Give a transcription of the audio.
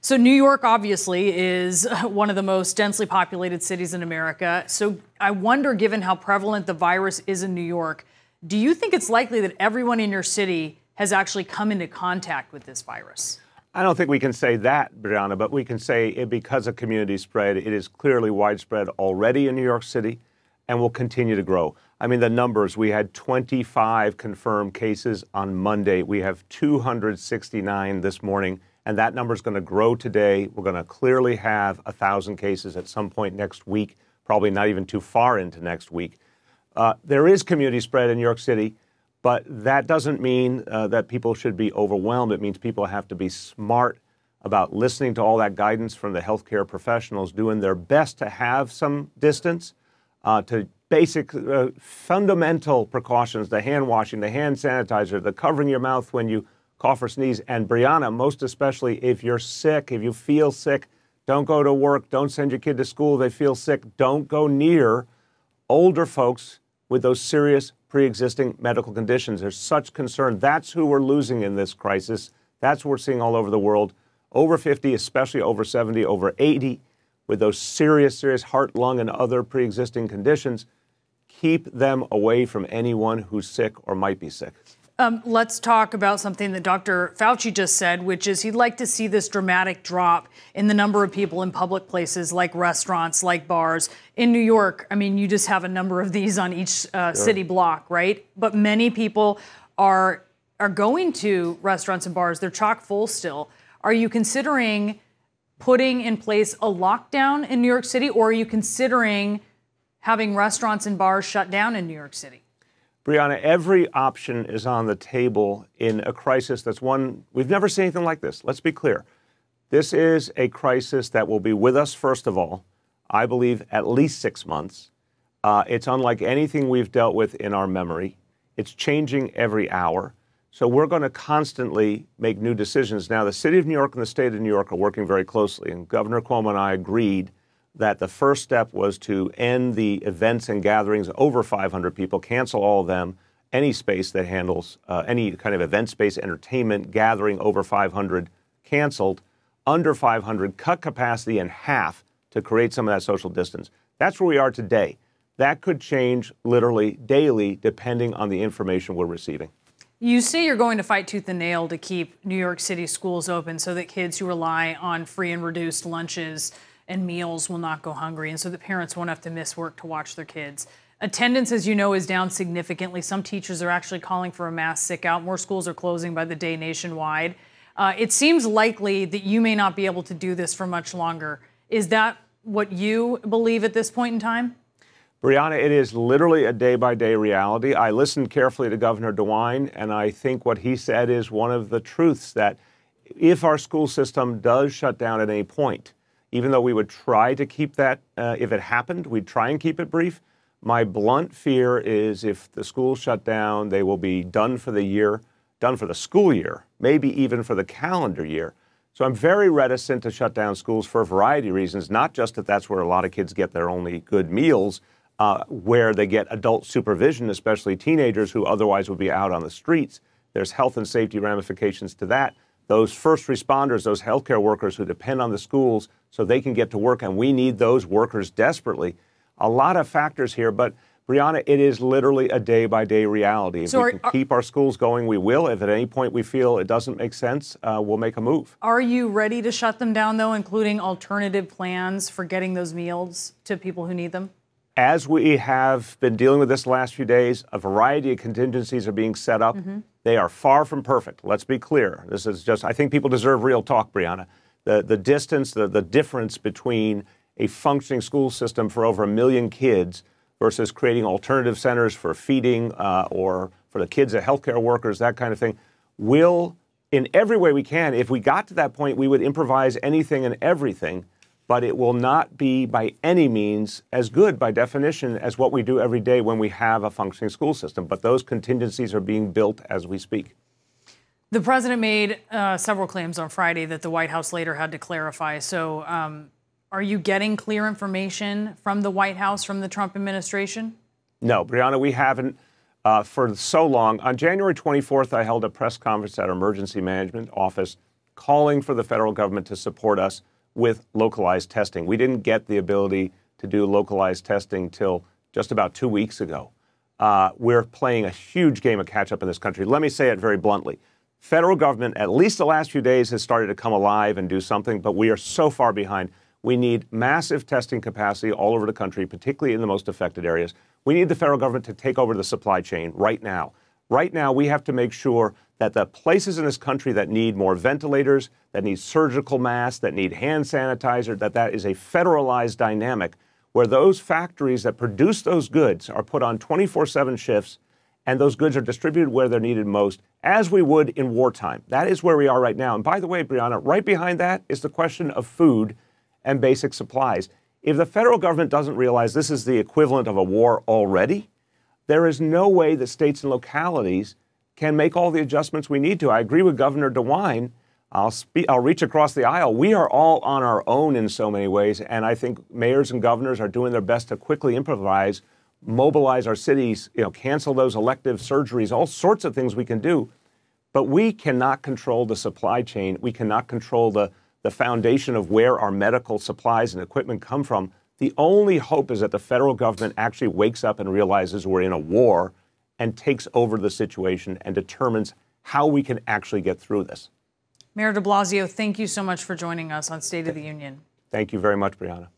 So, New York obviously is one of the most densely populated cities in America. So, I wonder, given how prevalent the virus is in New York, do you think it's likely that everyone in your city has actually come into contact with this virus? I don't think we can say that, Brianna, but we can say it, because of community spread, it is clearly widespread already in New York City and will continue to grow. I mean, the numbers we had 25 confirmed cases on Monday, we have 269 this morning and that number is going to grow today. We're going to clearly have 1,000 cases at some point next week, probably not even too far into next week. Uh, there is community spread in New York City, but that doesn't mean uh, that people should be overwhelmed. It means people have to be smart about listening to all that guidance from the healthcare professionals, doing their best to have some distance, uh, to basic uh, fundamental precautions the hand washing, the hand sanitizer, the covering your mouth when you cough or sneeze. And Brianna, most especially if you're sick, if you feel sick, don't go to work, don't send your kid to school, they feel sick, don't go near older folks with those serious pre existing medical conditions. There's such concern. That's who we're losing in this crisis. That's what we're seeing all over the world. Over 50, especially over 70, over 80, with those serious, serious heart, lung, and other pre existing conditions. Keep them away from anyone who's sick or might be sick. Um, let's talk about something that Dr. Fauci just said, which is he'd like to see this dramatic drop in the number of people in public places like restaurants, like bars. In New York, I mean, you just have a number of these on each uh, city block, right? But many people are are going to restaurants and bars. They're chock full still. Are you considering putting in place a lockdown in New York City, or are you considering having restaurants and bars shut down in New York City? Brianna, every option is on the table in a crisis that's one we've never seen anything like this. Let's be clear. This is a crisis that will be with us, first of all, I believe at least six months. Uh, it's unlike anything we've dealt with in our memory. It's changing every hour. So we're going to constantly make new decisions. Now, the city of New York and the state of New York are working very closely, and Governor Cuomo and I agreed that the first step was to end the events and gatherings over 500 people, cancel all of them, any space that handles uh, any kind of event space, entertainment, gathering over 500 canceled, under 500, cut capacity in half to create some of that social distance. That's where we are today. That could change literally daily depending on the information we're receiving. You say you're going to fight tooth and nail to keep New York City schools open so that kids who rely on free and reduced lunches and meals will not go hungry. And so the parents won't have to miss work to watch their kids. Attendance, as you know, is down significantly. Some teachers are actually calling for a mass sick out. More schools are closing by the day nationwide. Uh, it seems likely that you may not be able to do this for much longer. Is that what you believe at this point in time? Brianna, it is literally a day by day reality. I listened carefully to Governor DeWine, and I think what he said is one of the truths that if our school system does shut down at any point, even though we would try to keep that, uh, if it happened, we'd try and keep it brief. My blunt fear is if the schools shut down, they will be done for the year, done for the school year, maybe even for the calendar year. So I'm very reticent to shut down schools for a variety of reasons, not just that that's where a lot of kids get their only good meals, uh, where they get adult supervision, especially teenagers who otherwise would be out on the streets. There's health and safety ramifications to that. Those first responders, those healthcare workers who depend on the schools so they can get to work, and we need those workers desperately. A lot of factors here, but Brianna, it is literally a day by day reality. If so we are, can keep our schools going, we will. If at any point we feel it doesn't make sense, uh, we'll make a move. Are you ready to shut them down, though, including alternative plans for getting those meals to people who need them? As we have been dealing with this last few days, a variety of contingencies are being set up. Mm-hmm. They are far from perfect. Let's be clear. This is just, I think people deserve real talk, Brianna the, the distance, the, the difference between a functioning school system for over a million kids versus creating alternative centers for feeding uh, or for the kids of healthcare workers, that kind of thing, will, in every way we can, if we got to that point, we would improvise anything and everything, but it will not be by any means as good by definition as what we do every day when we have a functioning school system. But those contingencies are being built as we speak. The president made uh, several claims on Friday that the White House later had to clarify. So, um, are you getting clear information from the White House, from the Trump administration? No, Brianna, we haven't uh, for so long. On January 24th, I held a press conference at our emergency management office calling for the federal government to support us with localized testing. We didn't get the ability to do localized testing till just about two weeks ago. Uh, we're playing a huge game of catch up in this country. Let me say it very bluntly federal government, at least the last few days, has started to come alive and do something, but we are so far behind. We need massive testing capacity all over the country, particularly in the most affected areas. We need the federal government to take over the supply chain right now. Right now, we have to make sure that the places in this country that need more ventilators, that need surgical masks, that need hand sanitizer, that that is a federalized dynamic where those factories that produce those goods are put on 24-7 shifts and those goods are distributed where they're needed most, as we would in wartime. That is where we are right now. And by the way, Brianna, right behind that is the question of food and basic supplies. If the federal government doesn't realize this is the equivalent of a war already, there is no way that states and localities can make all the adjustments we need to. I agree with Governor DeWine. I'll, speak, I'll reach across the aisle. We are all on our own in so many ways, and I think mayors and governors are doing their best to quickly improvise mobilize our cities, you know, cancel those elective surgeries, all sorts of things we can do. But we cannot control the supply chain. We cannot control the, the foundation of where our medical supplies and equipment come from. The only hope is that the federal government actually wakes up and realizes we're in a war and takes over the situation and determines how we can actually get through this. Mayor de Blasio, thank you so much for joining us on State of the Union. Thank you very much, Brianna.